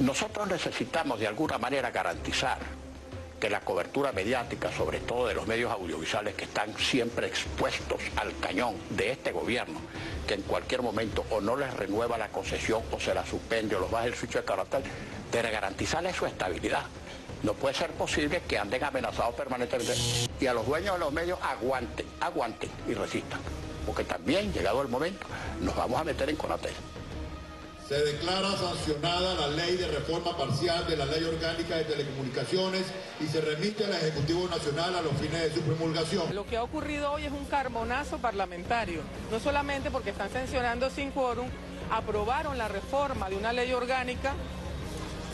nosotros necesitamos de alguna manera garantizar que la cobertura mediática, sobre todo de los medios audiovisuales que están siempre expuestos al cañón de este gobierno, que en cualquier momento o no les renueva la concesión o se la suspende o los baja el sucho de carácter, de garantizarles su estabilidad. No puede ser posible que anden amenazados permanentemente y a los dueños de los medios aguanten, aguanten y resistan, porque también, llegado el momento, nos vamos a meter en Conatel. Se declara sancionada la ley de reforma parcial de la Ley Orgánica de Telecomunicaciones y se remite al Ejecutivo Nacional a los fines de su promulgación. Lo que ha ocurrido hoy es un carbonazo parlamentario, no solamente porque están sancionando sin quórum, aprobaron la reforma de una ley orgánica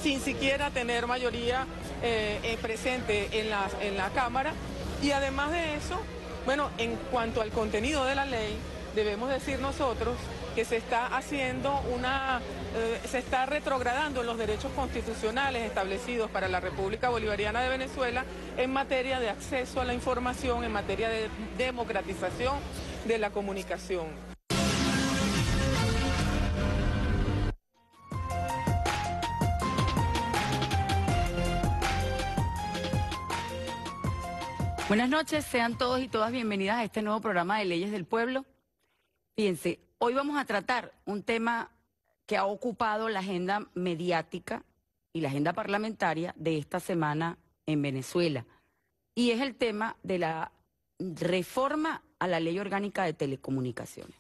sin siquiera tener mayoría eh, eh, presente en la, en la Cámara y además de eso, bueno, en cuanto al contenido de la ley, debemos decir nosotros que se está haciendo una, eh, se está retrogradando los derechos constitucionales establecidos para la República Bolivariana de Venezuela en materia de acceso a la información, en materia de democratización de la comunicación. Buenas noches, sean todos y todas bienvenidas a este nuevo programa de Leyes del Pueblo. Fíjense, Hoy vamos a tratar un tema que ha ocupado la agenda mediática y la agenda parlamentaria de esta semana en Venezuela. Y es el tema de la reforma a la ley orgánica de telecomunicaciones.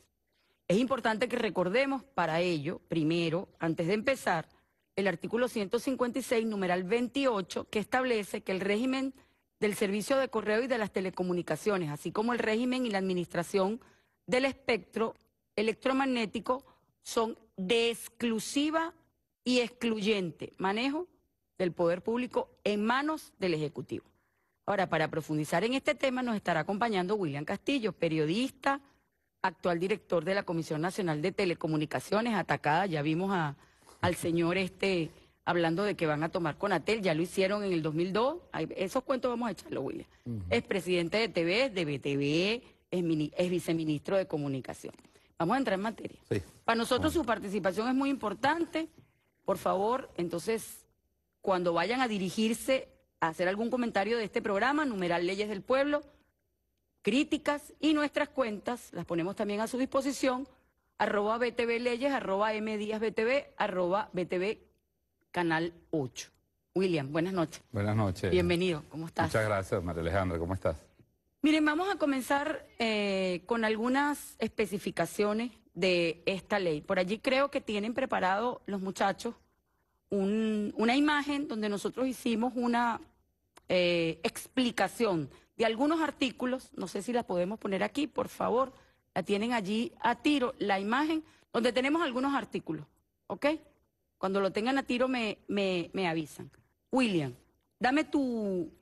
Es importante que recordemos para ello, primero, antes de empezar, el artículo 156, numeral 28, que establece que el régimen del servicio de correo y de las telecomunicaciones, así como el régimen y la administración del espectro electromagnético son de exclusiva y excluyente manejo del poder público en manos del Ejecutivo. Ahora, para profundizar en este tema, nos estará acompañando William Castillo, periodista, actual director de la Comisión Nacional de Telecomunicaciones, atacada, ya vimos al señor este hablando de que van a tomar con ATEL, ya lo hicieron en el 2002, esos cuentos vamos a echarlo, William. Es presidente de TV, de BTV, es, es viceministro de Comunicaciones. Vamos a entrar en materia. Para nosotros su participación es muy importante. Por favor, entonces, cuando vayan a dirigirse a hacer algún comentario de este programa, numeral Leyes del Pueblo, críticas y nuestras cuentas, las ponemos también a su disposición, arroba BTV Leyes, arroba M arroba BTV Canal 8. William, buenas noches. Buenas noches. Bienvenido, ¿cómo estás? Muchas gracias, María Alejandra, ¿cómo estás? Miren, vamos a comenzar eh, con algunas especificaciones de esta ley. Por allí creo que tienen preparado los muchachos una imagen donde nosotros hicimos una eh, explicación de algunos artículos. No sé si la podemos poner aquí, por favor. La tienen allí a tiro, la imagen, donde tenemos algunos artículos. ¿Ok? Cuando lo tengan a tiro me, me, me avisan. William, dame tu,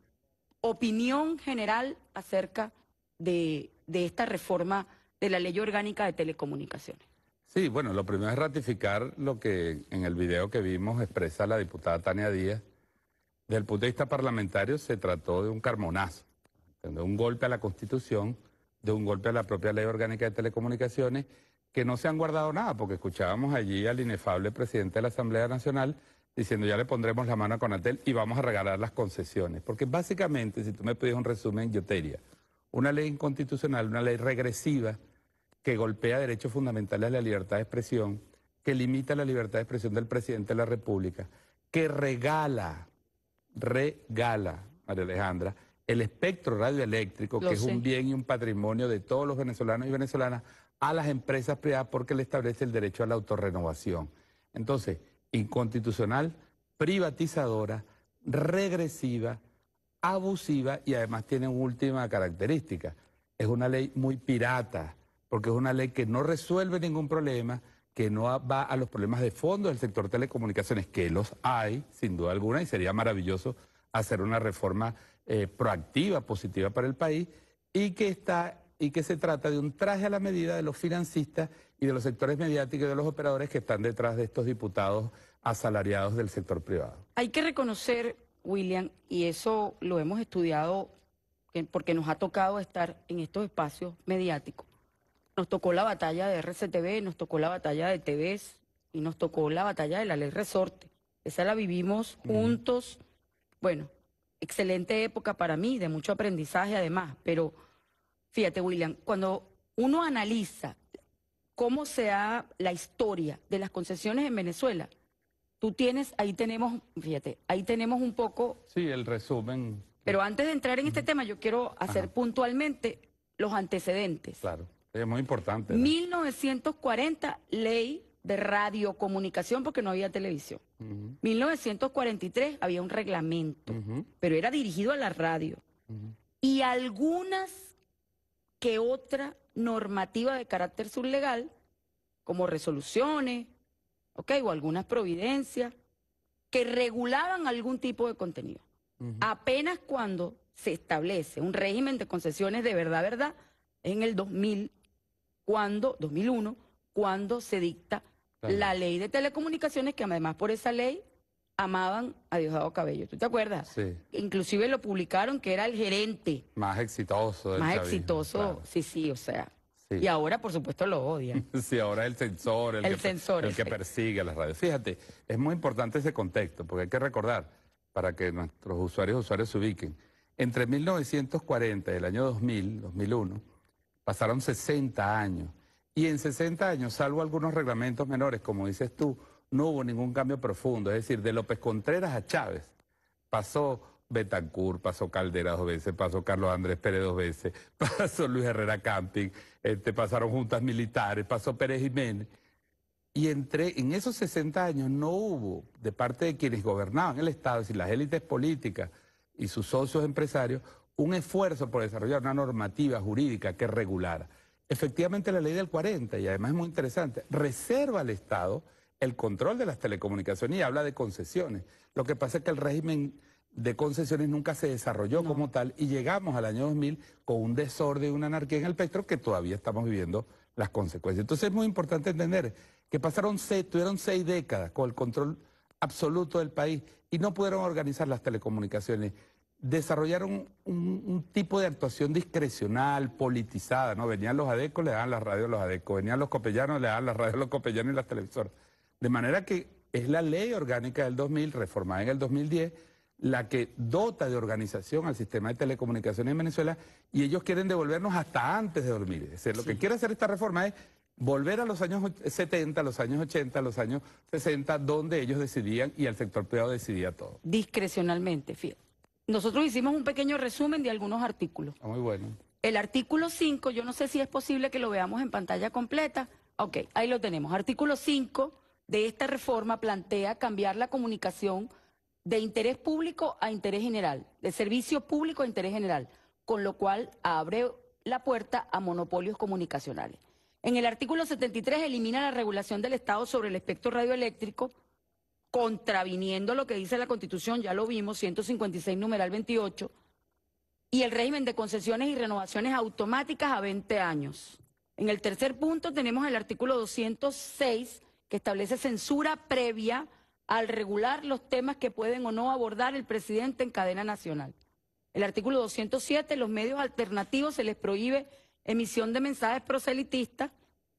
opinión general acerca de, esta reforma de la ley orgánica de telecomunicaciones. Sí, bueno, lo primero es ratificar lo que en el video que vimos expresa la diputada Tania Díaz. Desde el punto de vista parlamentario se trató de un carmonazo, de un golpe a la Constitución, de un golpe a la propia ley orgánica de telecomunicaciones, que no se han guardado nada, porque escuchábamos allí al inefable presidente de la Asamblea Nacional diciendo ya le pondremos la mano a Conatel y vamos a regalar las concesiones. Porque básicamente, si tú me pides un resumen, yo te diría, una ley inconstitucional, una ley regresiva que golpea derechos fundamentales de la libertad de expresión, que limita la libertad de expresión del presidente de la República, que regala, regala, María Alejandra, el espectro radioeléctrico, que es un bien y un patrimonio de todos los venezolanos y venezolanas, a las empresas privadas porque le establece el derecho a la autorrenovación. Entonces, inconstitucional, privatizadora, regresiva, abusiva y además tiene una última característica. Es una ley muy pirata, porque es una ley que no resuelve ningún problema, que no va a los problemas de fondo del sector telecomunicaciones, que los hay, sin duda alguna, y sería maravilloso hacer una reforma eh, proactiva, positiva para el país, y que está y que se trata de un traje a la medida de los financistas y de los sectores mediáticos y de los operadores que están detrás de estos diputados asalariados del sector privado. Hay que reconocer, William, y eso lo hemos estudiado eh, porque nos ha tocado estar en estos espacios mediáticos. Nos tocó la batalla de RCTV, nos tocó la batalla de TVs y nos tocó la batalla de la ley resorte. Esa la vivimos juntos. Bueno, excelente época para mí, de mucho aprendizaje además, pero Fíjate, William, cuando uno analiza cómo se da la historia de las concesiones en Venezuela, tú tienes, ahí tenemos, fíjate, ahí tenemos un poco... Sí, el resumen. Pero antes de entrar en este tema, yo quiero hacer puntualmente los antecedentes. Claro, es muy importante. 1940, ley de radiocomunicación porque no había televisión. 1943 había un reglamento, pero era dirigido a la radio. Y algunas que otra normativa de carácter sublegal, como resoluciones, ¿ok? O algunas providencias, que regulaban algún tipo de contenido. Apenas cuando se establece un régimen de concesiones de verdad, verdad, en el 2000, cuando, 2001, cuando se dicta la ley de telecomunicaciones, que además por esa ley amaban a Diosdado Cabello. ¿Tú te acuerdas? Sí. Inclusive lo publicaron que era el gerente. Más exitoso. Del más exitoso, sí, sí, o sea. Y ahora, por supuesto, lo odian. sí, ahora el censor, el, que, el que persigue a las radios. Fíjate, es muy importante ese contexto, porque hay que recordar, para que nuestros usuarios usuarios se ubiquen, entre 1940 y el año 2000, 2001, pasaron 60 años. Y en 60 años, salvo algunos reglamentos menores, como dices tú, no hubo ningún cambio profundo. Es decir, de López Contreras a Chávez pasó Betancourt, pasó Caldera dos veces, pasó Carlos Andrés Pérez dos veces, pasó Luis Herrera Camping, este, pasaron juntas militares, pasó Pérez Jiménez. Y entre, en esos 60 años no hubo, de parte de quienes gobernaban el Estado, es decir, las élites políticas y sus socios empresarios, un esfuerzo por desarrollar una normativa jurídica que regulara. Efectivamente, la ley del 40, y además es muy interesante, reserva al Estado el control de las telecomunicaciones y habla de concesiones. Lo que pasa es que el régimen de concesiones nunca se desarrolló como tal y llegamos al año 2000 con un desorden, una anarquía en el espectro que todavía estamos viviendo las consecuencias. Entonces es muy importante entender que pasaron seis, tuvieron seis décadas con el control absoluto del país y no pudieron organizar las telecomunicaciones. Desarrollaron un, tipo de actuación discrecional, politizada, ¿no? Venían los adecos, le daban las radios a los adecos, venían los copellanos, le daban las radios a los copellanos y las televisoras. De manera que es la ley orgánica del 2000, reformada en el 2010, la que dota de organización al sistema de telecomunicaciones en Venezuela y ellos quieren devolvernos hasta antes de dormir. Es decir, lo que quiere hacer esta reforma es volver a los años 70, los años 80, los años 60, donde ellos decidían y el sector privado decidía todo. Discrecionalmente, fiel. Nosotros hicimos un pequeño resumen de algunos artículos. Ah, muy bueno. El artículo 5, yo no sé si es posible que lo veamos en pantalla completa. Ok, ahí lo tenemos. Artículo 5 de esta reforma plantea cambiar la comunicación de interés público a interés general, de servicio público a interés general, con lo cual abre la puerta a monopolios comunicacionales. En el artículo 73 elimina la regulación del Estado sobre el espectro radioeléctrico, contraviniendo lo que dice la Constitución, ya lo vimos, 156 numeral 28, y el régimen de concesiones y renovaciones automáticas a 20 años. En el tercer punto tenemos el artículo 206 que establece censura previa al regular los temas que pueden o no abordar el presidente en cadena nacional. El artículo 207, los medios alternativos se les prohíbe emisión de mensajes proselitistas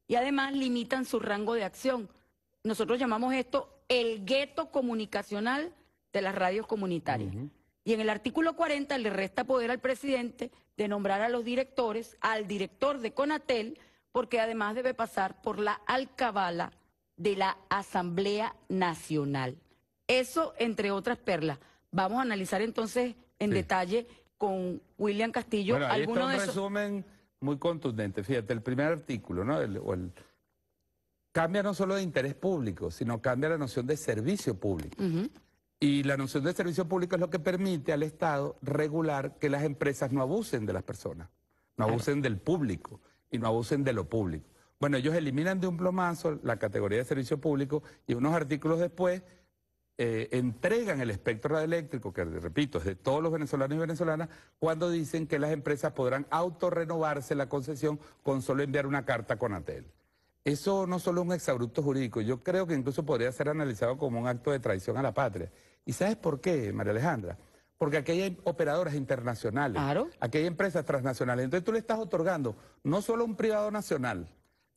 y además limitan su rango de acción. Nosotros llamamos esto el gueto comunicacional de las radios comunitarias. Y en el artículo 40 le resta poder al presidente de nombrar a los directores, al director de Conatel, porque además debe pasar por la alcabala de la Asamblea Nacional. Eso, entre otras perlas. Vamos a analizar entonces en detalle con William Castillo bueno, de algunos un resumen muy contundente. Fíjate, el primer artículo, ¿no? Cambia no solo de interés público, sino cambia la noción de servicio público. Y la noción de servicio público es lo que permite al Estado regular que las empresas no abusen de las personas, no abusen del público y no abusen de lo público. Bueno, ellos eliminan de un plomazo la categoría de servicio público y unos artículos después eh, entregan el espectro radioeléctrico, que repito, es de todos los venezolanos y venezolanas, cuando dicen que las empresas podrán autorrenovarse la concesión con solo enviar una carta con Atel. Eso no solo es un exabrupto jurídico, yo creo que incluso podría ser analizado como un acto de traición a la patria. ¿Y sabes por qué, María Alejandra? Porque aquí hay operadoras internacionales, claro. aquí hay empresas transnacionales. Entonces tú le estás otorgando no solo un privado nacional,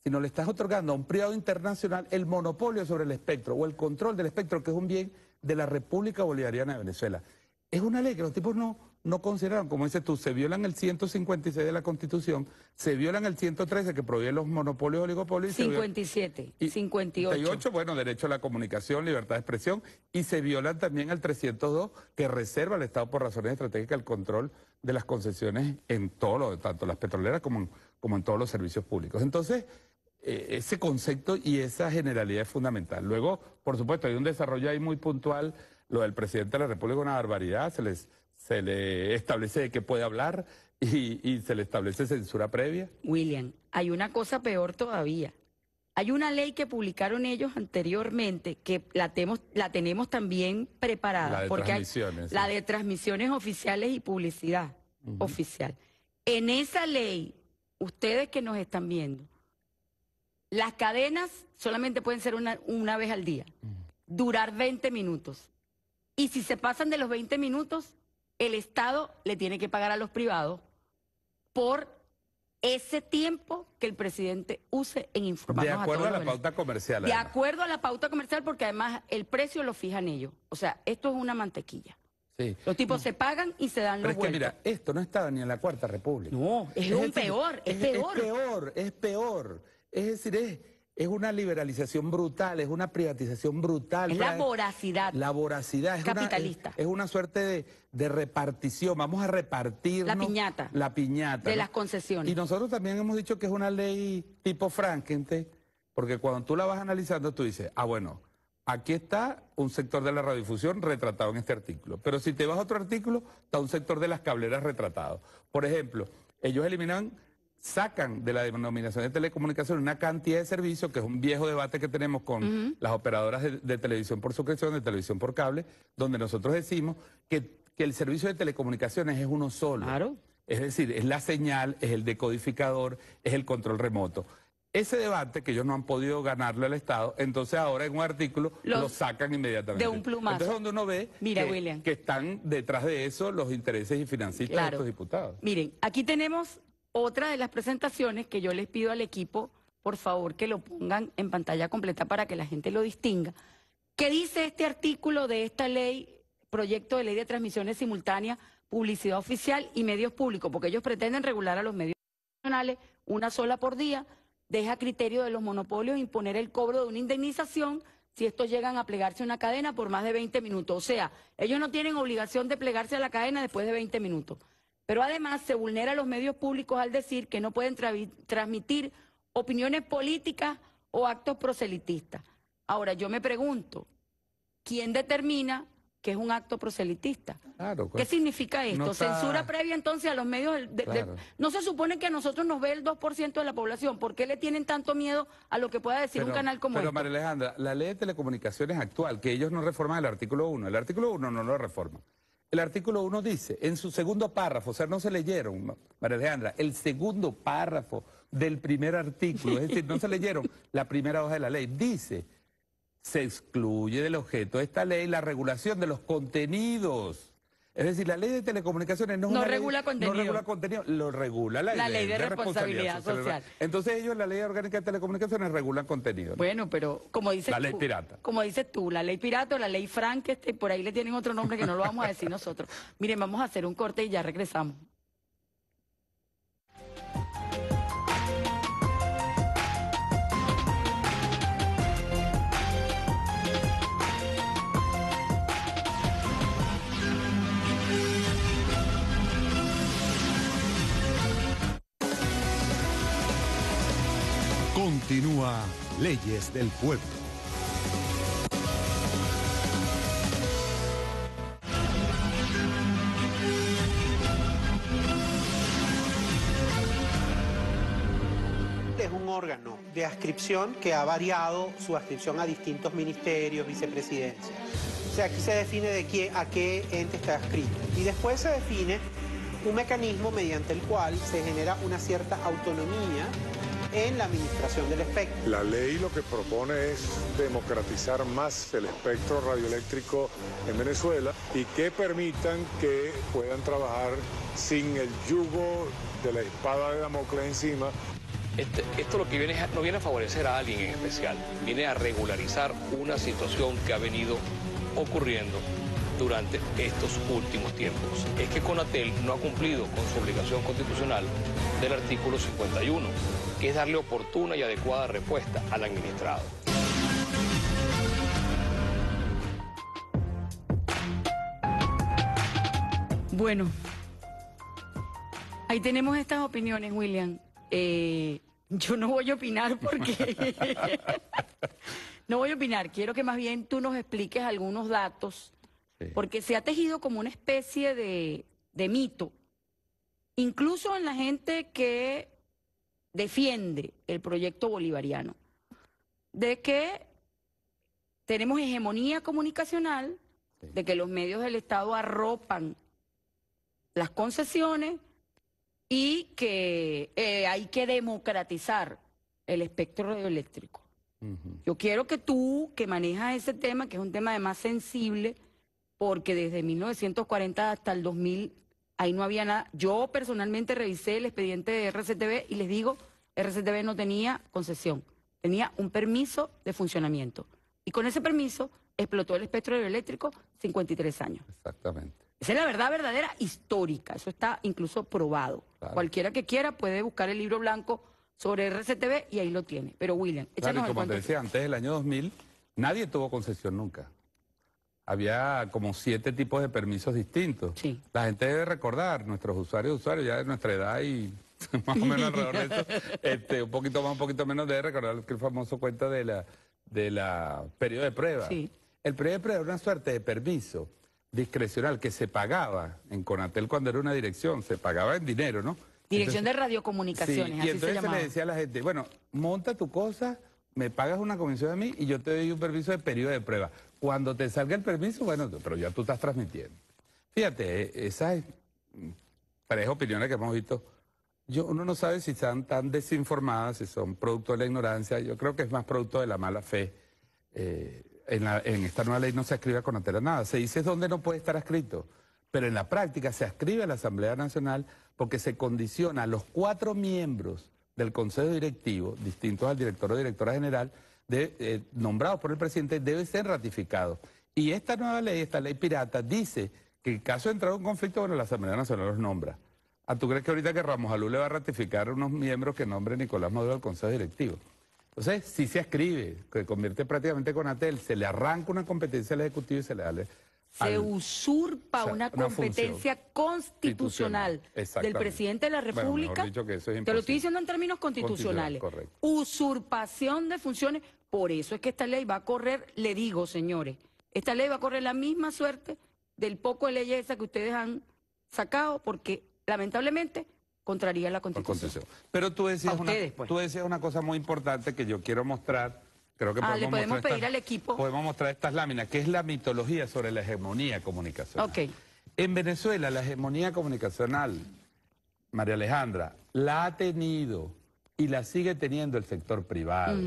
sino le estás otorgando a un privado internacional el monopolio sobre el espectro o el control del espectro, que es un bien de la República Bolivariana de Venezuela. Es una ley que los tipos no, no consideraron, como dices tú, se violan el 156 de la Constitución, se violan el 113 que prohíbe los monopolios oligopolios. 57, y 58. 58, bueno, derecho a la comunicación, libertad de expresión, y se violan también el 302 que reserva al Estado por razones estratégicas el control de las concesiones en todo, lo, tanto las petroleras como en como en todos los servicios públicos. Entonces, eh, ese concepto y esa generalidad es fundamental. Luego, por supuesto, hay un desarrollo ahí muy puntual, lo del presidente de la República es una barbaridad, se, les, se le establece de qué puede hablar y, se le establece censura previa. William, hay una cosa peor todavía. Hay una ley que publicaron ellos anteriormente que la, la tenemos también preparada. La de porque transmisiones. La de transmisiones oficiales y publicidad oficial. En esa ley ustedes que nos están viendo, las cadenas solamente pueden ser una, una vez al día, mm. durar 20 minutos. Y si se pasan de los 20 minutos, el Estado le tiene que pagar a los privados por ese tiempo que el presidente use en informar. De acuerdo a, la pauta comercial. De acuerdo a la pauta comercial, porque además el precio lo fijan ellos. O sea, esto es una mantequilla. Los tipos se pagan y se dan Pero los es que mira, esto no estaba ni en la Cuarta República. No, es, un peor, es, peor. Es peor, es peor. Es decir, es, es una liberalización brutal, es una privatización brutal. Es la voracidad. La voracidad. Es Capitalista. es, una suerte de, repartición. Vamos a repartir. La piñata. La piñata. De las concesiones. Y nosotros también hemos dicho que es una ley tipo Frankenstein, porque cuando tú la vas analizando, tú dices, ah, bueno Aquí está un sector de la radiodifusión retratado en este artículo. Pero si te vas a otro artículo, está un sector de las cableras retratado. Por ejemplo, ellos eliminan, sacan de la denominación de telecomunicaciones una cantidad de servicios, que es un viejo debate que tenemos con las operadoras de, televisión por suscripción, de televisión por cable, donde nosotros decimos que, que el servicio de telecomunicaciones es uno solo. Claro. Es decir, es la señal, es el decodificador, es el control remoto ese debate que ellos no han podido ganarle al Estado, entonces ahora en un artículo lo sacan inmediatamente. De un plumazo. Entonces donde uno ve que, están detrás de eso los intereses y financistas de estos diputados. Miren, aquí tenemos otra de las presentaciones que yo les pido al equipo, por favor, que lo pongan en pantalla completa para que la gente lo distinga. ¿Qué dice este artículo de esta ley, proyecto de ley de transmisiones simultáneas, publicidad oficial y medios públicos? Porque ellos pretenden regular a los medios nacionales una sola por día deja a criterio de los monopolios imponer el cobro de una indemnización si estos llegan a plegarse a una cadena por más de 20 minutos. O sea, ellos no tienen obligación de plegarse a la cadena después de 20 minutos. Pero además se vulnera a los medios públicos al decir que no pueden transmitir opiniones políticas o actos proselitistas. Ahora, yo me pregunto, ¿quién determina que es un acto proselitista. ¿Qué pues, significa esto? Censura previa entonces a los medios. De, no se supone que a nosotros nos ve el 2% de la población. ¿Por qué le tienen tanto miedo a lo que pueda decir un canal como este? Pero María Alejandra, la ley de telecomunicaciones actual, que ellos no reforman el artículo 1, el artículo 1 no lo reforma. El artículo 1 dice, en su segundo párrafo, o sea, no se leyeron, María Alejandra, el segundo párrafo del primer artículo, es decir, no se leyeron la primera hoja de la ley, dice se excluye del objeto de esta ley la regulación de los contenidos. Es decir, la ley de telecomunicaciones no, regula contenido. No regula contenido, lo regula la, ley, de, responsabilidad, social. Entonces ellos en la ley orgánica de telecomunicaciones regulan contenido. Bueno, pero como dices tú. La ley pirata. Como dices tú, la ley pirata o la ley este por ahí le tienen otro nombre que no lo vamos a decir nosotros. Miren, vamos a hacer un corte y ya regresamos. Continúa Leyes del Pueblo. Este es un órgano de adscripción que ha variado su adscripción a distintos ministerios, vicepresidencias. O sea, aquí se define de qué, a qué ente está adscrito. Y después se define un mecanismo mediante el cual se genera una cierta autonomía en la administración del espectro. La ley lo que propone es democratizar más el espectro radioeléctrico en Venezuela y que permitan que puedan trabajar sin el yugo de la espada de Damocles encima. Este, esto lo que viene no viene a favorecer a alguien en especial, viene a regularizar una situación que ha venido ocurriendo durante estos últimos tiempos. Es que Conatel no ha cumplido con su obligación constitucional del artículo 51, que es darle oportuna y adecuada respuesta al administrado. Bueno, ahí tenemos estas opiniones, William. Eh, yo no voy a opinar porque... no voy a opinar, quiero que más bien tú nos expliques algunos datos porque se ha tejido como una especie de, mito, incluso en la gente que defiende el proyecto bolivariano, de que tenemos hegemonía comunicacional, de que los medios del Estado arropan las concesiones y que eh, hay que democratizar el espectro radioeléctrico. Yo quiero que tú, que manejas ese tema, que es un tema de más sensible, porque desde 1940 hasta el 2000 ahí no había nada. Yo personalmente revisé el expediente de RCTV y les digo, RCTV no tenía concesión, tenía un permiso de funcionamiento. Y con ese permiso explotó el espectro eléctrico 53 años. Exactamente. Esa es la verdad verdadera histórica, eso está incluso probado. Cualquiera que quiera puede buscar el libro blanco sobre RCTV y ahí lo tiene. Pero William, échanos claro, y como te decía, antes del año 2000 nadie tuvo concesión nunca había como siete tipos de permisos distintos. Sí. La gente debe recordar, nuestros usuarios, usuarios ya de nuestra edad y más o menos alrededor de eso, este, un poquito más, un poquito menos, debe recordar que el famoso cuento de la, de la periodo de prueba. Sí. El periodo de prueba era una suerte de permiso discrecional que se pagaba en Conatel cuando era una dirección, se pagaba en dinero, ¿no? Dirección de Radiocomunicaciones, sí, así y entonces se, le decía a la gente, bueno, monta tu cosa, me pagas una comisión a mí y yo te doy un permiso de periodo de prueba. Cuando te salga el permiso, bueno, pero ya tú estás transmitiendo. Fíjate, esas tres opiniones que hemos visto, yo, uno no sabe si están tan desinformadas, si son producto de la ignorancia, yo creo que es más producto de la mala fe. Eh, en, esta nueva ley no se escribe con antera nada, se dice dónde no puede estar escrito, pero en la práctica se escribe a la Asamblea Nacional porque se condiciona a los cuatro miembros del Consejo Directivo, distintos al director o directora general, eh, nombrados por el presidente debe ser ratificado. Y esta nueva ley, esta ley pirata, dice que en caso de entrar en un conflicto, bueno, la Asamblea Nacional los nombra. ¿A ah, ¿Tú crees que ahorita que Ramos Alú le va a ratificar unos miembros que nombre Nicolás Maduro al Consejo Directivo? Entonces, si se escribe, que convierte prácticamente con Atel, se le arranca una competencia al Ejecutivo y se le da... se usurpa una, competencia constitucional del presidente de la República. Te lo estoy diciendo en términos constitucionales. Usurpación de funciones por eso es que esta ley va a correr, le digo, señores, esta ley va a correr la misma suerte del poco de esa que ustedes han sacado, porque lamentablemente contraría la constitución. Pero tú decías, una, pues. decías una cosa muy importante que yo quiero mostrar. Creo que ah, le podemos pedir al equipo. Podemos mostrar estas láminas, que es la mitología sobre la hegemonía comunicacional. En Venezuela, la hegemonía comunicacional, María Alejandra, la ha tenido y la sigue teniendo el sector privado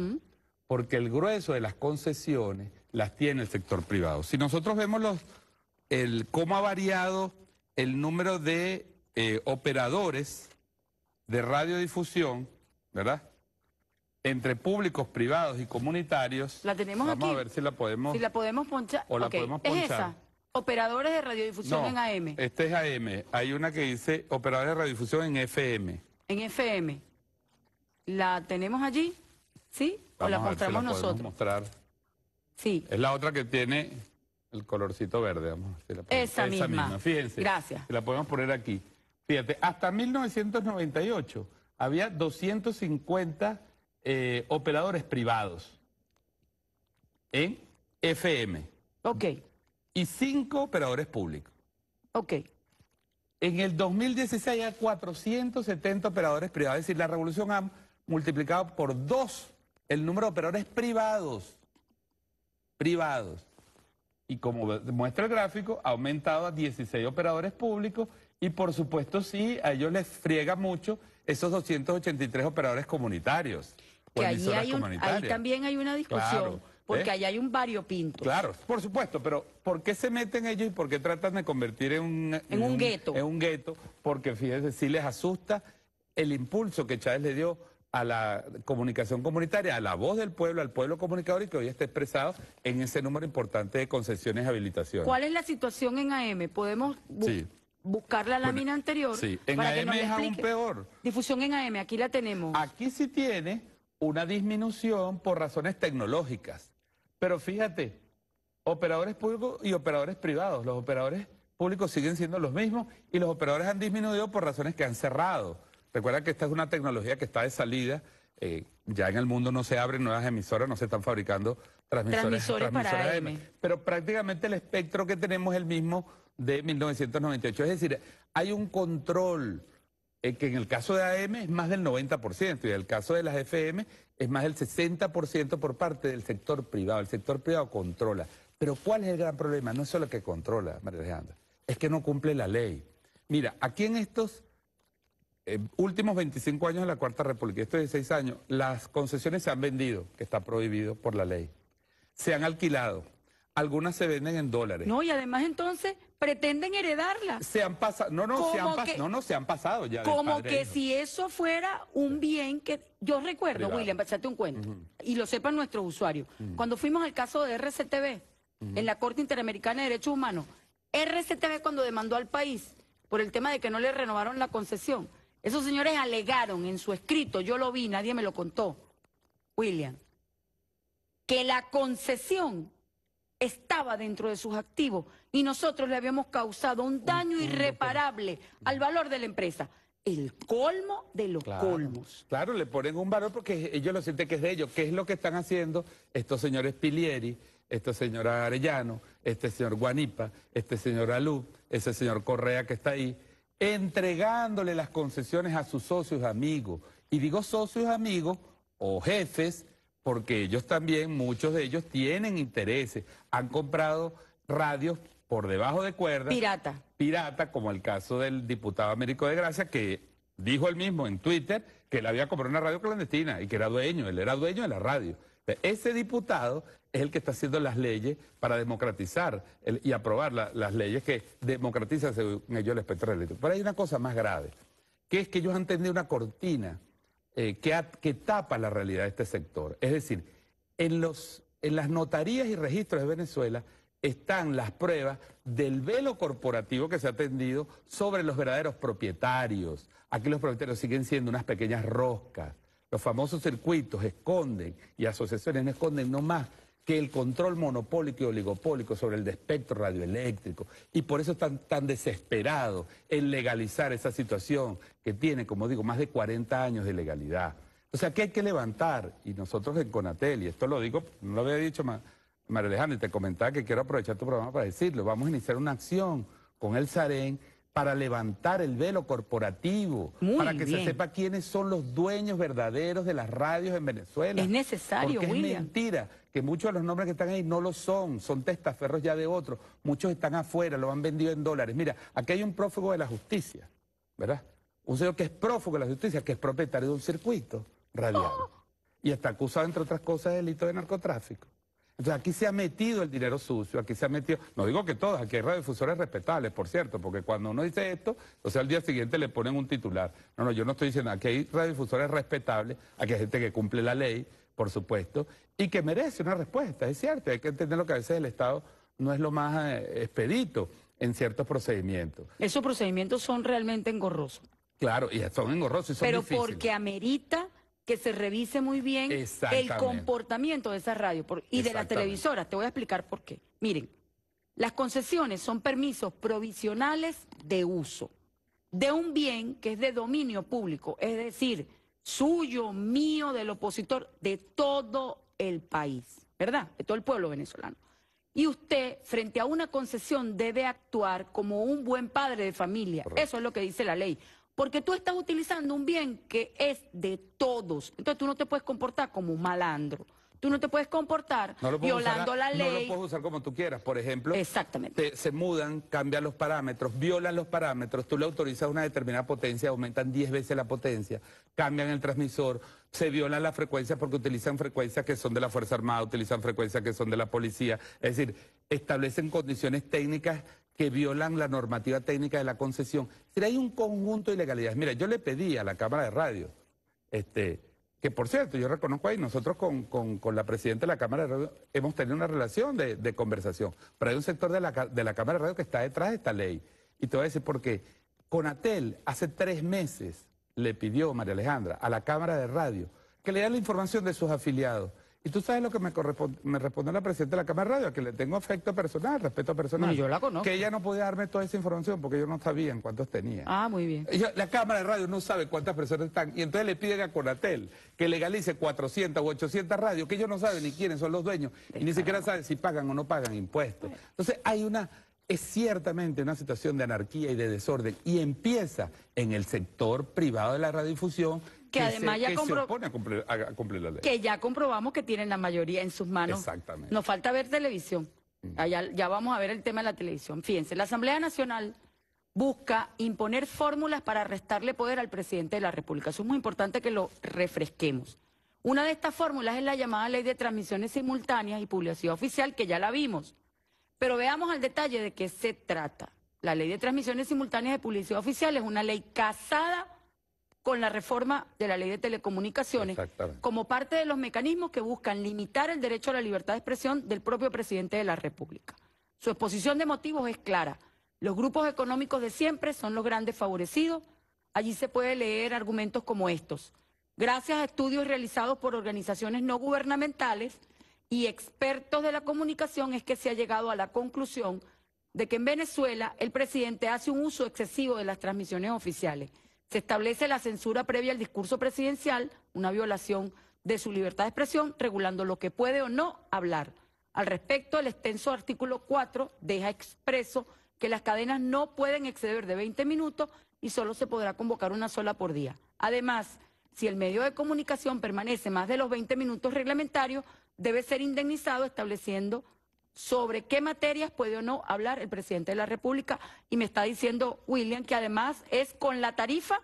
porque el grueso de las concesiones las tiene el sector privado. Si nosotros vemos los, el, cómo ha variado el número de eh, operadores de radiodifusión, ¿verdad? Entre públicos, privados y comunitarios. La tenemos Vamos a ver si la podemos. Si la podemos ponchar. O la podemos ponchar. Es esa. Operadores de radiodifusión en AM. Este es AM. Hay una que dice operadores de radiodifusión en FM. En FM. ¿La tenemos allí? ¿Sí? Vamos o mostramos la nosotros. Mostrar. Sí. Es la otra que tiene el colorcito verde, vamos a la esa, misma. Fíjense. Gracias. la podemos poner aquí. Fíjate, hasta 1998 había 250 eh, operadores privados en FM. Ok. Y cinco operadores públicos. Ok. En el 2016 hay 470 operadores privados, es decir, la revolución ha multiplicado por dos el número de operadores privados, privados, y como muestra el gráfico, ha aumentado a 16 operadores públicos y por supuesto sí, a ellos les friega mucho esos 283 operadores comunitarios. ahí también hay una discusión. ¿eh? porque ahí hay un variopinto. Claro, por supuesto, pero ¿por qué se meten ellos y por qué tratan de convertir en un... gueto. En un gueto, porque fíjense, sí les asusta el impulso que Chávez le dio a la comunicación comunitaria, a la voz del pueblo, al pueblo comunicador y que hoy está expresado en ese número importante de concesiones y habilitaciones. ¿Cuál es la situación en AM? ¿Podemos buscar la lámina anterior? Sí, en AM es aún peor. Difusión en AM, aquí la tenemos. Aquí sí tiene una disminución por razones tecnológicas. Pero fíjate, operadores públicos y operadores privados. Los operadores públicos siguen siendo los mismos y los operadores han disminuido por razones que han cerrado Recuerda que esta es una tecnología que está de salida. Eh, ya en el mundo no se abren nuevas emisoras, no se están fabricando transmisores, para AM. Pero prácticamente el espectro que tenemos es el mismo de 1998. Es decir, hay un control eh, que en el caso de AM es más del 90% y en el caso de las FM es más del 60% por parte del sector privado. El sector privado controla. Pero ¿cuál es el gran problema? No es solo que controla, María Alejandra, es que no cumple la ley. Mira, aquí en estos últimos 25 años de la Cuarta República, esto de 6 años, las concesiones se han vendido, que está prohibido por la ley. Se han alquilado. Algunas se venden en dólares. No, y además entonces pretenden heredarlas? Se han pasado, no, no, se han no, no, se han pasado ya. Como que si eso fuera un bien que... Yo recuerdo, William, echate un cuento, y lo sepan nuestros usuarios, cuando fuimos al caso de RCTV, en la Corte Interamericana de Derechos Humanos, RCTV cuando demandó al país por el tema de que no le renovaron la concesión, esos señores alegaron en su escrito, yo lo vi, nadie me lo contó, William, que la concesión estaba dentro de sus activos y nosotros le habíamos causado un daño irreparable al valor de la empresa. El colmo de los colmos. Claro, le ponen un valor porque ellos lo sienten que es de ellos. ¿Qué es lo que están haciendo estos señores Pilieri, esta señora Arellano, este señor Guanipa, este señor Alú, ese señor Correa que está ahí? entregándole las concesiones a sus socios amigos. Y digo socios amigos o jefes, porque ellos también, muchos de ellos, tienen intereses. Han comprado radios por debajo de cuerda. Pirata. Pirata, como el caso del diputado Américo de Gracia, que dijo él mismo en Twitter que él había comprado una radio clandestina y que era dueño, él era dueño de la radio. Ese diputado es el que está haciendo las leyes para democratizar y aprobar las leyes que democratizan, según ellos, el espectro eléctrico. Pero hay una cosa más grave, que es que ellos han tenido una cortina eh, que, tapa la realidad de este sector. Es decir, en, en las notarías y registros de Venezuela están las pruebas del velo corporativo que se ha tendido sobre los verdaderos propietarios. Aquí los propietarios siguen siendo unas pequeñas roscas los famosos circuitos esconden y asociaciones esconden no más que el control monopólico y oligopólico sobre el espectro radioeléctrico. Y por eso están tan desesperados en legalizar esa situación que tiene, como digo, más de 40 años de legalidad. O sea, ¿qué hay que levantar, y nosotros en Conatel, y esto lo digo, no lo había dicho más, María Alejandra, y te comentaba que quiero aprovechar tu programa para decirlo, vamos a iniciar una acción con el SAREN para levantar el velo corporativo, para que se sepa quiénes son los dueños verdaderos de las radios en Venezuela. Es necesario, Porque es mentira que muchos de los nombres que están ahí no lo son, son testaferros ya de otros, muchos están afuera, lo han vendido en dólares. Mira, aquí hay un prófugo de la justicia, ¿verdad? Un señor que es prófugo de la justicia, que es propietario de un circuito radial. Oh. Y está acusado, entre otras cosas, de delito de narcotráfico. O sea, aquí se ha metido el dinero sucio, aquí se ha metido, no digo que todas, aquí hay radiodifusores respetables, por cierto, porque cuando uno dice esto, o sea, al día siguiente le ponen un titular. No, no, yo no estoy diciendo, aquí hay radiodifusores respetables, aquí hay gente que cumple la ley, por supuesto, y que merece una respuesta, es cierto, hay que entender lo que a veces el Estado no es lo más eh, expedito en ciertos procedimientos. Esos procedimientos son realmente engorrosos. Claro, y son engorrosos y son Pero porque amerita que se revise muy bien el comportamiento de esa radio y de la televisora. Te voy a explicar por qué. Miren, las concesiones son permisos provisionales de uso de un bien que es de dominio público, es decir, suyo, mío, del opositor, de todo el país, ¿verdad? De todo el pueblo venezolano. Y usted, frente a una concesión, debe actuar como un buen padre de familia. Eso es lo que dice la ley. Porque tú estás utilizando un bien que es de todos. Entonces tú no te puedes comportar como un malandro. Tú no te puedes comportar violando la ley. No lo puedes usar como tú quieras, por ejemplo. Exactamente. se mudan, cambian los parámetros, violan los parámetros, tú le autorizas una determinada potencia, aumentan 10 veces la potencia, cambian el transmisor, se violan las frecuencias porque utilizan frecuencias que son de la Fuerza Armada, utilizan frecuencias que son de la policía. Es decir, establecen condiciones técnicas que violan la normativa técnica de la concesión. Pero hay un conjunto de ilegalidades. Mira, yo le pedí a la Cámara de Radio, este, que por cierto, yo reconozco ahí, nosotros con, la presidenta de la Cámara de Radio hemos tenido una relación de, conversación, pero hay un sector de la, Cámara de Radio que está detrás de esta ley. Y te voy a decir por qué. Conatel hace tres meses le pidió, María Alejandra, a la Cámara de Radio que le diera la información de sus afiliados. Y tú sabes lo que me, respondió la presidenta de la Cámara de Radio, que le tengo afecto personal, respeto personal. No, yo la conozco. Que ella no podía darme toda esa información porque yo no sabía en cuántos tenía. Ah, muy bien. la Cámara de Radio no sabe cuántas personas están. Y entonces le piden a Conatel que legalice 400 o 800 radios, que ellos no saben ni quiénes son los dueños. y ni siquiera saben si pagan o no pagan impuestos. Entonces hay una es ciertamente una situación de anarquía y de desorden y empieza en el sector privado de la radiodifusión que, además ya la Que ya comprobamos que tienen la mayoría en sus manos. Exactamente. Nos falta ver televisión. ya vamos a ver el tema de la televisión. Fíjense, la Asamblea Nacional busca imponer fórmulas para restarle poder al presidente de la República. Eso es muy importante que lo refresquemos. Una de estas fórmulas es la llamada ley de transmisiones simultáneas y publicidad oficial, que ya la vimos. Pero veamos al detalle de qué se trata. La ley de transmisiones simultáneas y publicidad oficial es una ley casada con la reforma de la ley de telecomunicaciones como parte de los mecanismos que buscan limitar el derecho a la libertad de expresión del propio presidente de la República. Su exposición de motivos es clara. Los grupos económicos de siempre son los grandes favorecidos. Allí se puede leer argumentos como estos. Gracias a estudios realizados por organizaciones no gubernamentales y expertos de la comunicación es que se ha llegado a la conclusión de que en Venezuela el presidente hace un uso excesivo de las transmisiones oficiales se establece la censura previa al discurso presidencial, una violación de su libertad de expresión, regulando lo que puede o no hablar. Al respecto, el extenso artículo 4 deja expreso que las cadenas no pueden exceder de 20 minutos y solo se podrá convocar una sola por día. Además, si el medio de comunicación permanece más de los 20 minutos reglamentarios, debe ser indemnizado estableciendo sobre qué materias puede o no hablar el presidente de la República y me está diciendo William que además es con la tarifa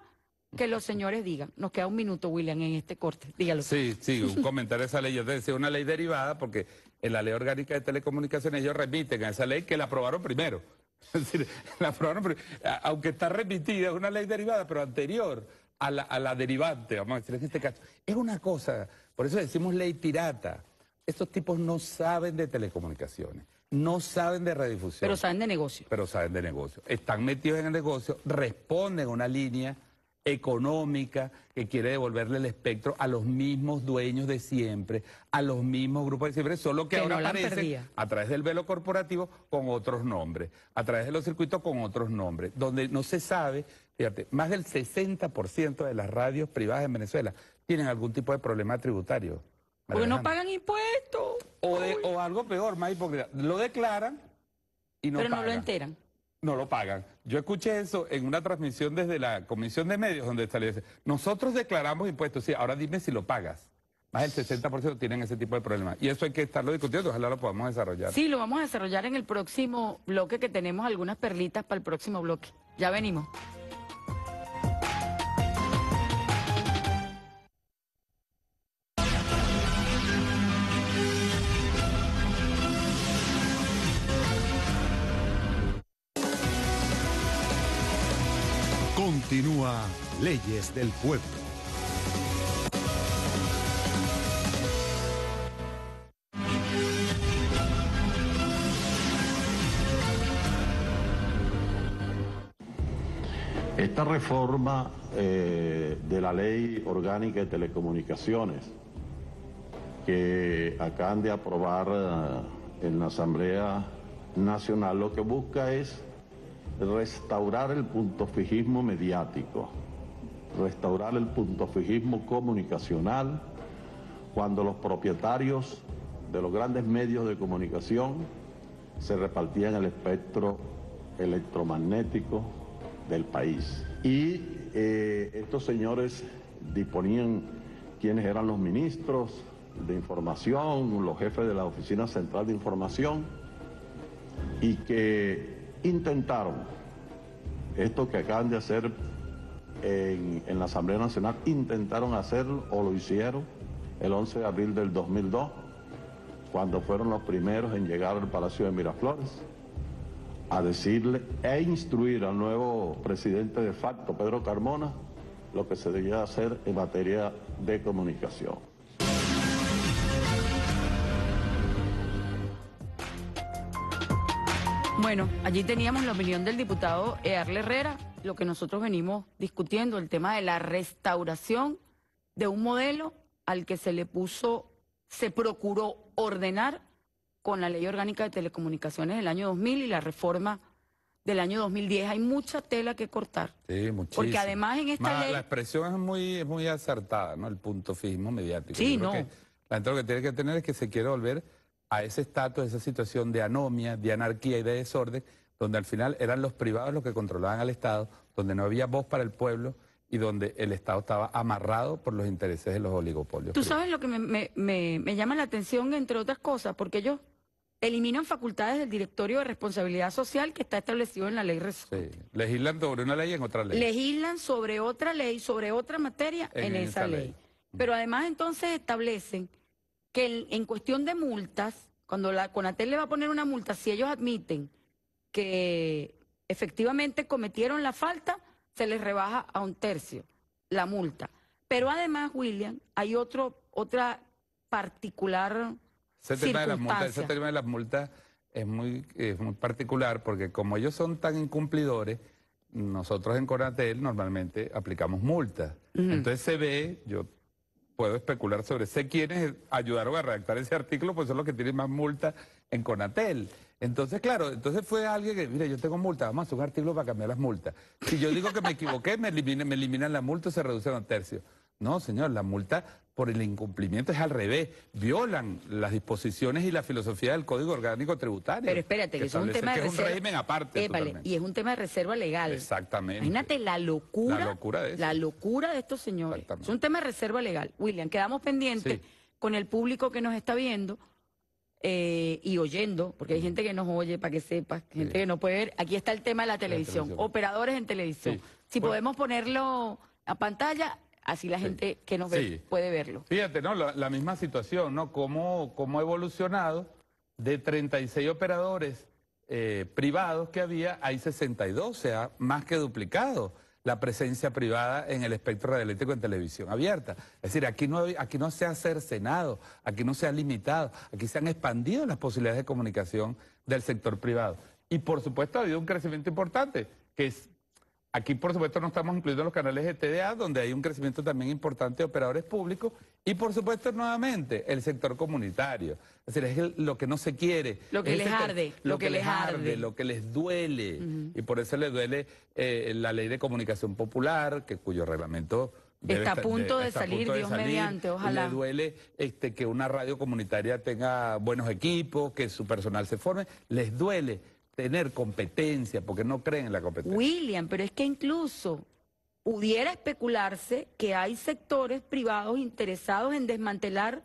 que los señores digan. Nos queda un minuto, William, en este corte. Dígalo. Sí, sí, un comentario a esa ley. Yo te decía, una ley derivada, porque en la ley orgánica de telecomunicaciones ellos remiten a esa ley que la aprobaron primero. Es decir, la aprobaron primero. Aunque está remitida, es una ley derivada, pero anterior a la, a la derivante, vamos a decir en este caso. Es una cosa, por eso decimos ley pirata estos tipos no saben de telecomunicaciones, no saben de radiodifusión. Pero saben de negocio. Pero saben de negocio. Están metidos en el negocio, responden a una línea económica que quiere devolverle el espectro a los mismos dueños de siempre, a los mismos grupos de siempre, solo que, ahora aparecen a través del velo corporativo con otros nombres, a través de los circuitos con otros nombres, donde no se sabe, fíjate, más del 60% de las radios privadas en Venezuela tienen algún tipo de problema tributario. Porque no pagan impuestos. O, o, algo peor, más hipócrita. Lo declaran y no Pero no lo enteran. No lo pagan. Yo escuché eso en una transmisión desde la Comisión de Medios, donde dice. nosotros declaramos impuestos, sí, ahora dime si lo pagas. Más del 60% tienen ese tipo de problemas. Y eso hay que estarlo discutiendo, ojalá lo podamos desarrollar. Sí, lo vamos a desarrollar en el próximo bloque, que tenemos algunas perlitas para el próximo bloque. Ya venimos. Continúa Leyes del Pueblo. Esta reforma eh, de la ley orgánica de telecomunicaciones que acaban de aprobar eh, en la Asamblea Nacional lo que busca es restaurar el puntofijismo mediático, restaurar el puntofijismo comunicacional, cuando los propietarios de los grandes medios de comunicación se repartían el espectro electromagnético del país. Y eh, estos señores disponían quienes eran los ministros de información, los jefes de la Oficina Central de Información, y que intentaron esto que acaban de hacer en, la Asamblea Nacional, intentaron hacerlo o lo hicieron el 11 de abril del 2002, cuando fueron los primeros en llegar al Palacio de Miraflores a decirle e instruir al nuevo presidente de facto, Pedro Carmona, lo que se debía hacer en materia de comunicación. Bueno, allí teníamos la opinión del diputado Earle Herrera, lo que nosotros venimos discutiendo, el tema de la restauración de un modelo al que se le puso, se procuró ordenar con la Ley Orgánica de Telecomunicaciones del año 2000 y la reforma del año 2010. Hay mucha tela que cortar. Sí, muchísimo. Porque además en esta ley... La expresión es muy, es muy acertada, ¿no? El punto físico mediático. Sí, no. La que lo que tiene que tener es que se quiere volver a ese estatus, a esa situación de anomia, de anarquía y de desorden, donde al final eran los privados los que controlaban al Estado, donde no había voz para el pueblo y donde el Estado estaba amarrado por los intereses de los oligopolios. Tú sabes lo que me, llama la atención, entre otras cosas, porque ellos eliminan facultades del directorio de responsabilidad social que está establecido en la ley Sí. Legislan sobre una ley en otra ley. Legislan sobre otra ley, sobre otra materia en, esa, ley. Pero mm. además entonces establecen que en cuestión de multas, cuando la Conatel le va a poner una multa, si ellos admiten que efectivamente cometieron la falta, se les rebaja a un tercio la multa. Pero además, William, hay otro, otra particular ese tema, de las multas, de es muy, particular porque como ellos son tan incumplidores, nosotros en Conatel normalmente aplicamos multas. Entonces se ve, yo puedo especular sobre, sé quiénes ayudaron a redactar ese artículo, pues son los que tienen más multa en Conatel. Entonces, claro, entonces fue alguien que, mire, yo tengo multa, vamos a hacer un artículo para cambiar las multas. Si yo digo que me equivoqué, me eliminan, la multa, se reducen a un tercio. No, señor, la multa por el incumplimiento, es al revés, violan las disposiciones y la filosofía del Código Orgánico Tributario. Pero espérate, que, es un tema de que es un régimen aparte. y es un tema de reserva legal. Exactamente. Imagínate la locura. La locura de, la locura de estos señores. Es un tema de reserva legal. William, quedamos pendientes con el público que nos está viendo. Eh, y oyendo, porque hay gente que nos oye para que sepa, gente que no puede ver. Aquí está el tema de la televisión, operadores en televisión. Si podemos ponerlo a pantalla, Así la gente que nos ve puede verlo. Fíjate, ¿no? La, misma situación, ¿no? Cómo, cómo ha evolucionado de 36 operadores eh, privados que había, hay 62, se ha más que duplicado la presencia privada en el espectro radioeléctrico en televisión abierta. Es decir, aquí no, aquí no se ha cercenado, aquí no se ha limitado, aquí se han expandido las posibilidades de comunicación del sector privado. Y por supuesto ha habido un crecimiento importante, que es Aquí, por supuesto, no estamos incluidos los canales de TDA, donde hay un crecimiento también importante de operadores públicos. Y, por supuesto, nuevamente, el sector comunitario. Es decir, es lo que no se quiere. Lo que les arde. Lo, que, les arde, lo que les duele. Y por eso les duele eh, la ley de comunicación popular, que cuyo reglamento... Está a punto de, salir, Dios mediante, ojalá. Les duele este, que una radio comunitaria tenga buenos equipos, que su personal se forme. Les duele tener competencia, porque no creen en la competencia. William, pero es que incluso pudiera especularse que hay sectores privados interesados en desmantelar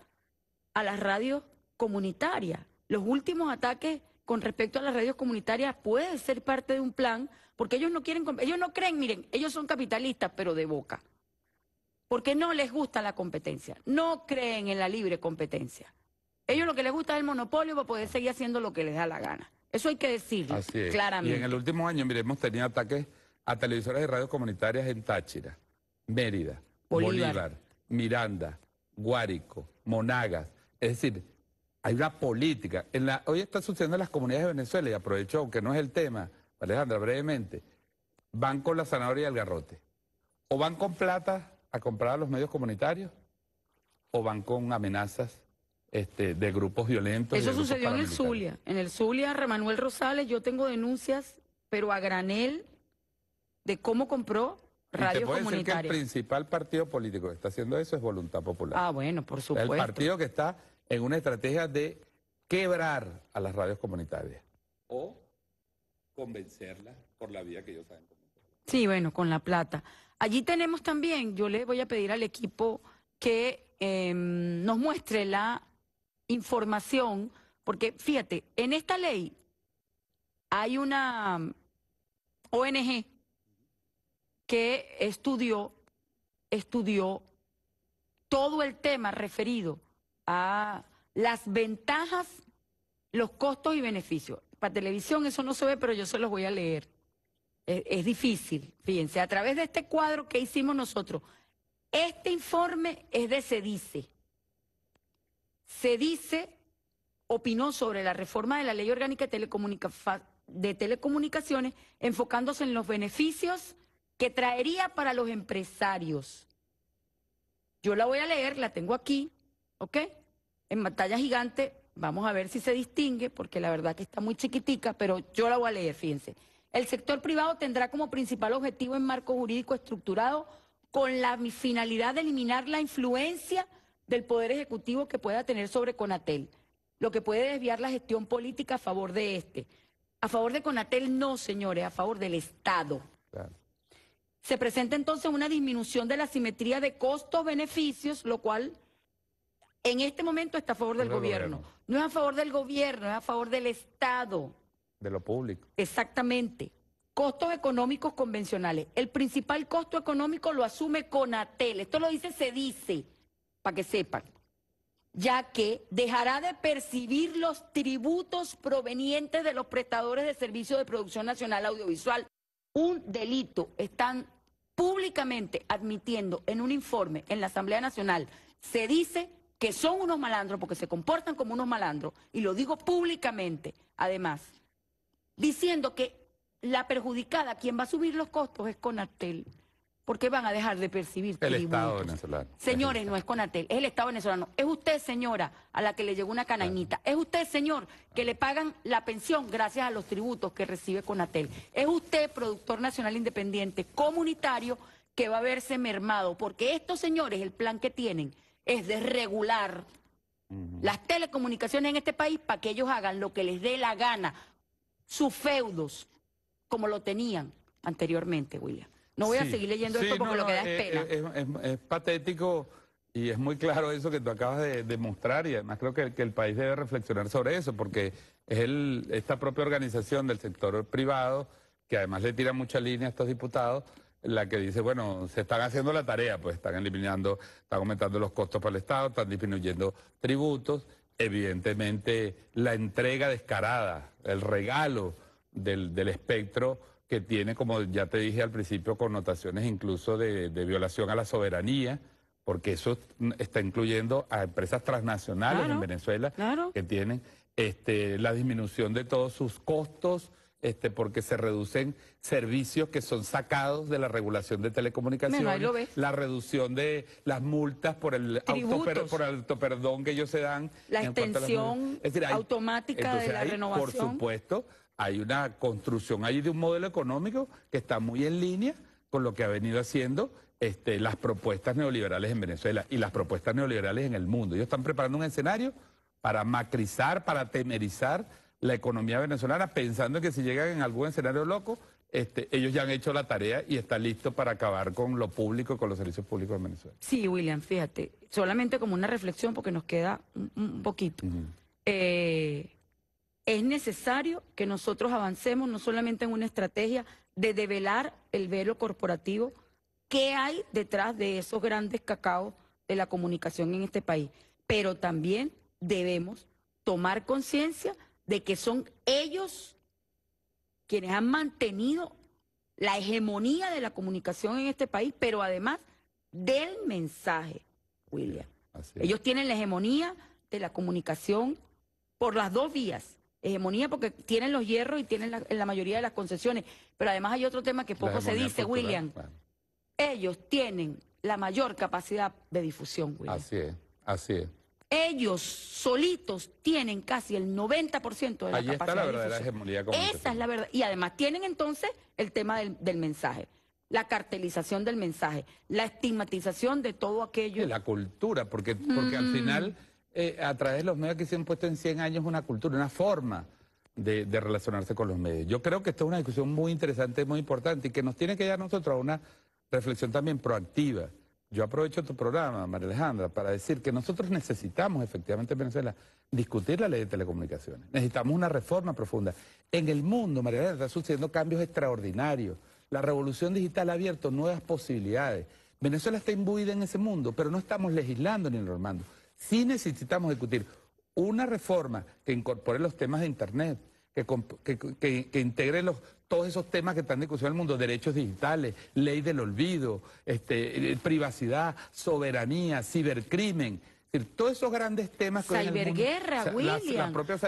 a las radios comunitarias. Los últimos ataques con respecto a las radios comunitarias puede ser parte de un plan, porque ellos no quieren, ellos no creen, miren, ellos son capitalistas, pero de boca. Porque no les gusta la competencia, no creen en la libre competencia. Ellos lo que les gusta es el monopolio para poder seguir haciendo lo que les da la gana. Eso hay que decirlo claramente. Y en el último año, mire, hemos tenido ataques a televisoras y radios comunitarias en Táchira, Mérida, Bolívar, Miranda, Guárico, Monagas. Es decir, hay una política. hoy está sucediendo en las comunidades de Venezuela, y aprovecho, aunque no es el tema, Alejandra, brevemente, van con la zanahoria y el garrote. O van con plata a comprar a los medios comunitarios, o van con amenazas este, de grupos violentos. Eso sucedió en el Zulia. En el Zulia, Remanuel Rosales, yo tengo denuncias, pero a granel, de cómo compró radio comunitaria. el principal partido político que está haciendo eso es Voluntad Popular. Ah, bueno, por supuesto. El partido que está en una estrategia de quebrar a las radios comunitarias. O convencerlas por la vía que ellos saben. Sí, bueno, con la plata. Allí tenemos también, yo le voy a pedir al equipo que em, nos muestre la información, porque fíjate, en esta ley hay una um, ONG que estudió, estudió todo el tema referido a las ventajas, los costos y beneficios. Para televisión eso no se ve, pero yo se los voy a leer. E, es, difícil, fíjense, a través de este cuadro que hicimos nosotros, este informe es de dice se dice, opinó sobre la reforma de la Ley Orgánica de, Telecomunicaciones, enfocándose en los beneficios que traería para los empresarios. Yo la voy a leer, la tengo aquí, ¿ok? En pantalla gigante, vamos a ver si se distingue, porque la verdad que está muy chiquitica, pero yo la voy a leer, fíjense. El sector privado tendrá como principal objetivo en marco jurídico estructurado con la finalidad de eliminar la influencia del poder ejecutivo que pueda tener sobre Conatel, lo que puede desviar la gestión política a favor de este. A favor de Conatel no, señores, a favor del Estado. Se presenta entonces una disminución de la simetría de costos-beneficios, lo cual en este momento está a favor del gobierno. No es a favor del gobierno, es a favor del Estado. De lo público. Exactamente. Costos económicos convencionales. El principal costo económico lo asume Conatel. Esto lo dice, se dice para que sepan, ya que dejará de percibir los tributos provenientes de los prestadores de servicios de producción nacional audiovisual. Un delito están públicamente admitiendo en un informe en la Asamblea Nacional, se dice que son unos malandros porque se comportan como unos malandros, y lo digo públicamente, además, diciendo que la perjudicada, quien va a subir los costos es Conatel. ¿Por qué van a dejar de percibir el Estado venezolano. Señores, no es Conatel, es el Estado venezolano. Es usted, señora, a la que le llegó una canañita. Es usted, señor, que le pagan la pensión gracias a los tributos que recibe Conatel. Es usted, productor nacional independiente, comunitario, que va a verse mermado. Porque estos señores, el plan que tienen es de regular las telecomunicaciones en este país para que ellos hagan lo que les dé la gana, sus feudos, como lo tenían anteriormente, William. No voy a seguir leyendo esto porque lo que da eh, eh, es, Es, patético y es muy claro eso que tú acabas de demostrar y además creo que, el país debe reflexionar sobre eso porque es el, esta propia organización del sector privado que además le tira mucha línea a estos diputados la que dice, bueno, se están haciendo la tarea, pues están eliminando, están aumentando los costos para el Estado, están disminuyendo tributos, evidentemente la entrega descarada, el regalo del espectro que tiene, como ya te dije al principio, connotaciones incluso de, violación a la soberanía, porque eso está incluyendo a empresas transnacionales en Venezuela que tienen este, la disminución de todos sus costos. Este, porque se reducen servicios que son sacados de la regulación de telecomunicaciones, la reducción de las multas por el auto, por el autoperdón que ellos se dan. La extensión automática de la renovación. Por supuesto, hay una construcción ahí de un modelo económico que está muy en línea con lo que ha venido haciendo este, las propuestas neoliberales en Venezuela y las propuestas neoliberales en el mundo. Ellos están preparando un escenario para macrizar, para temerizar la economía venezolana, pensando que si llegan en algún escenario loco, este, ellos ya han hecho la tarea y están listo para acabar con lo público, con los servicios públicos en Venezuela. Sí, William, fíjate, solamente como una reflexión, porque nos queda un, poquito. eh, es necesario que nosotros avancemos no solamente en una estrategia de develar el velo corporativo, que hay detrás de esos grandes cacaos de la comunicación en este país, pero también debemos tomar conciencia de que son ellos quienes han mantenido la hegemonía de la comunicación en este país, pero además del mensaje, William. Ellos tienen la hegemonía de la comunicación por las dos vías, hegemonía porque tienen los hierros y tienen la, mayoría de las concesiones. Pero además hay otro tema que poco se dice, William. Ellos tienen la mayor capacidad de difusión, William. Así es, así es. Ellos solitos tienen casi el 90% de la capacidad está la verdadera de hegemonía Esa es la verdad. Y además tienen entonces el tema del, mensaje la cartelización del mensaje, la estigmatización de todo aquello. De la cultura, porque, porque al mm. final eh, a través de los medios que se han puesto en 100 años una cultura, una forma de, relacionarse con los medios. Yo creo que esta es una discusión muy interesante, muy importante y que nos tiene que dar nosotros a una reflexión también proactiva. Yo aprovecho tu programa, María Alejandra, para decir que nosotros necesitamos efectivamente en Venezuela discutir la ley de telecomunicaciones. Necesitamos una reforma profunda. En el mundo, María Alejandra, están sucediendo cambios extraordinarios. La revolución digital ha abierto nuevas posibilidades. Venezuela está imbuida en ese mundo, pero no estamos legislando ni normando. Sí necesitamos discutir una reforma que incorpore los temas de Internet, que, integre todos esos temas que están en discusión en el mundo, derechos digitales, ley del olvido, este, eh, privacidad, soberanía, cibercrimen todos esos grandes temas que Cyberguerra, William.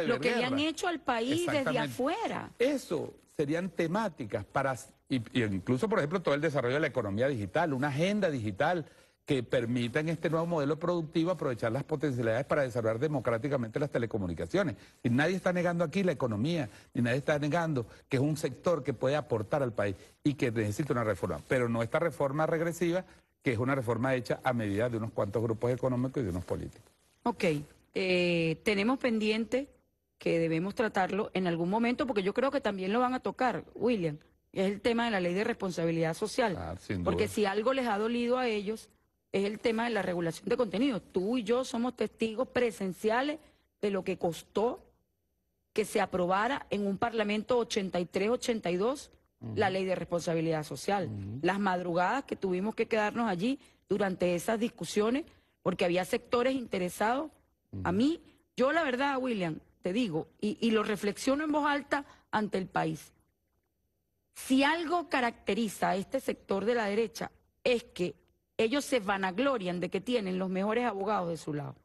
lo que le han hecho al país desde afuera. Eso serían temáticas para, y incluso por ejemplo todo el desarrollo de la economía digital, una agenda digital que permitan este nuevo modelo productivo aprovechar las potencialidades para desarrollar democráticamente las telecomunicaciones. Y nadie está negando aquí la economía, ni nadie está negando que es un sector que puede aportar al país y que necesita una reforma, pero no esta reforma regresiva, que es una reforma hecha a medida de unos cuantos grupos económicos y de unos políticos. Ok, eh, tenemos pendiente que debemos tratarlo en algún momento, porque yo creo que también lo van a tocar, William, es el tema de la ley de responsabilidad social, ah, porque si algo les ha dolido a ellos es el tema de la regulación de contenidos. Tú y yo somos testigos presenciales de lo que costó que se aprobara en un Parlamento 83-82 la ley de responsabilidad social. Las madrugadas que tuvimos que quedarnos allí durante esas discusiones, porque había sectores interesados. A mí, yo la verdad, William, te digo, y lo reflexiono en voz alta ante el país. Si algo caracteriza a este sector de la derecha es que ellos se vanaglorian de que tienen los mejores abogados de su lado,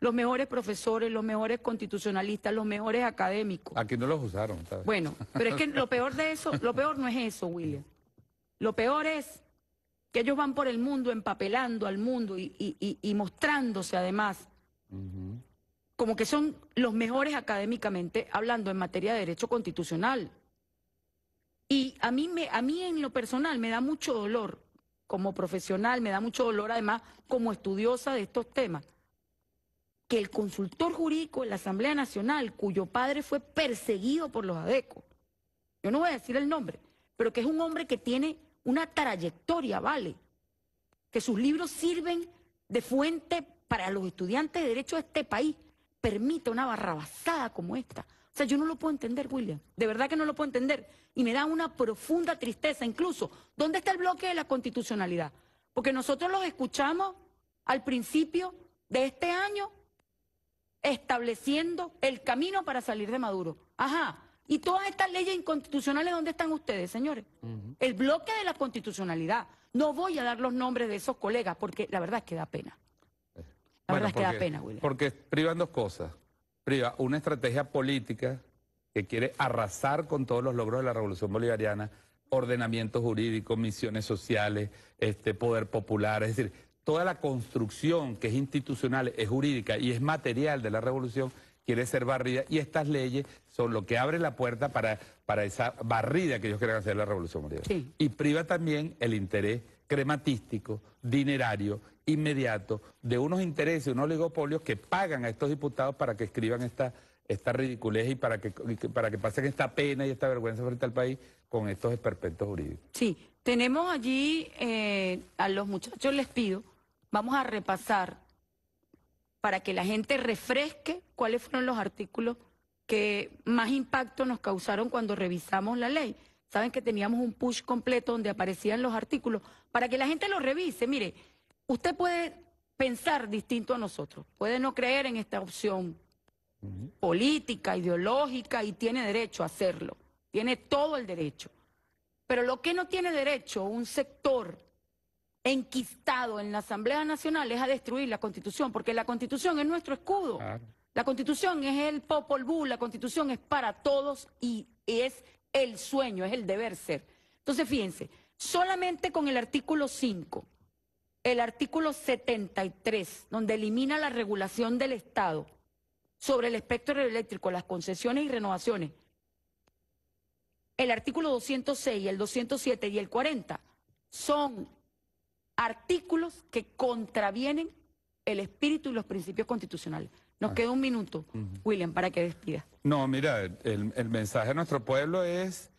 los mejores profesores, los mejores constitucionalistas, los mejores académicos. Aquí no los usaron, Bueno, pero es que lo peor de eso, lo peor no es eso, William. Lo peor es que ellos van por el mundo empapelando al mundo y, mostrándose además como que son los mejores académicamente hablando en materia de derecho constitucional. Y a mí, me, a mí en lo personal me da mucho dolor como profesional, me da mucho dolor además como estudiosa de estos temas, que el consultor jurídico en la Asamblea Nacional, cuyo padre fue perseguido por los ADECO, yo no voy a decir el nombre, pero que es un hombre que tiene una trayectoria, vale, que sus libros sirven de fuente para los estudiantes de derecho de este país, permite una barrabasada como esta. O sea, yo no lo puedo entender, William. De verdad que no lo puedo entender. Y me da una profunda tristeza, incluso. ¿Dónde está el bloque de la constitucionalidad? Porque nosotros los escuchamos al principio de este año estableciendo el camino para salir de Maduro. Ajá. ¿Y todas estas leyes inconstitucionales dónde están ustedes, señores? El bloque de la constitucionalidad. No voy a dar los nombres de esos colegas porque la verdad es que da pena. La verdad es que da pena, William. Porque privan dos cosas priva una estrategia política que quiere arrasar con todos los logros de la revolución bolivariana, ordenamiento jurídico, misiones sociales, este poder popular, es decir, toda la construcción que es institucional, es jurídica y es material de la revolución quiere ser barrida y estas leyes son lo que abre la puerta para, para esa barrida que ellos quieren hacer la revolución bolivariana. Y priva también el interés crematístico, dinerario, inmediato, de unos intereses, unos oligopolios que pagan a estos diputados para que escriban esta, esta ridiculez y para que, para que pasen esta pena y esta vergüenza frente al país con estos expertos jurídicos. Sí, tenemos allí, eh, a los muchachos les pido, vamos a repasar para que la gente refresque cuáles fueron los artículos que más impacto nos causaron cuando revisamos la ley saben que teníamos un push completo donde aparecían los artículos para que la gente lo revise. Mire, usted puede pensar distinto a nosotros, puede no creer en esta opción política, ideológica y tiene derecho a hacerlo, tiene todo el derecho. Pero lo que no tiene derecho un sector enquistado en la Asamblea Nacional es a destruir la Constitución, porque la Constitución es nuestro escudo. La Constitución es el Popol Vuh, la Constitución es para todos y es el sueño, es el deber ser. Entonces, fíjense, solamente con el artículo 5, el artículo 73, donde elimina la regulación del Estado sobre el espectro eléctrico, las concesiones y renovaciones, el artículo 206, el 207 y el 40 son artículos que contravienen el espíritu y los principios constitucionales. Nos ah. queda un minuto, William, para que despida. No, mira, el, mensaje a nuestro pueblo es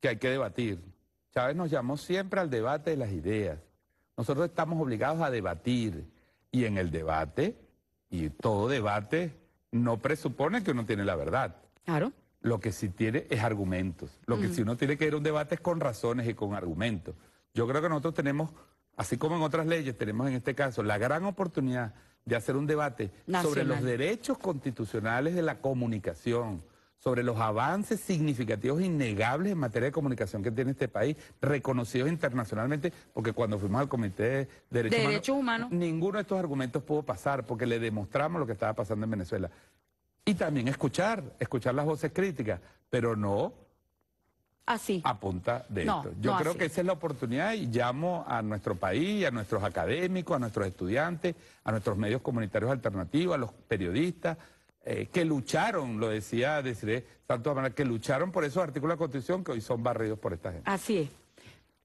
que hay que debatir. Chávez nos llamó siempre al debate de las ideas. Nosotros estamos obligados a debatir y en el debate, y todo debate no presupone que uno tiene la verdad. Claro. Lo que sí tiene es argumentos. Lo que sí uno tiene que ir un debate es con razones y con argumentos. Yo creo que nosotros tenemos, así como en otras leyes, tenemos en este caso la gran oportunidad de hacer un debate sobre los derechos constitucionales de la comunicación, sobre los avances significativos innegables en materia de comunicación que tiene este país, reconocidos internacionalmente, porque cuando fuimos al Comité de Derechos, Humanos, ninguno de estos argumentos pudo pasar, porque le demostramos lo que estaba pasando en Venezuela. Y también escuchar, escuchar las voces críticas, pero no así. apunta punta de esto. Yo creo que esa es la oportunidad y llamo a nuestro país, a nuestros académicos, a nuestros estudiantes, a nuestros medios comunitarios alternativos, a los periodistas. Eh, que lucharon, lo decía deciré, Santo Amaral, que lucharon por esos artículos de Constitución que hoy son barridos por esta gente. Así es.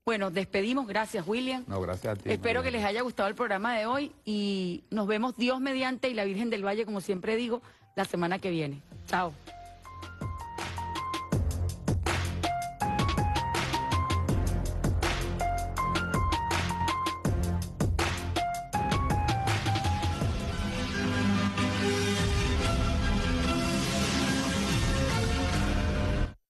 Bueno, despedimos. Gracias, William. No, gracias a ti. Espero que les haya gustado el programa de hoy y nos vemos Dios mediante y la Virgen del Valle, como siempre digo, la semana que viene. Chao.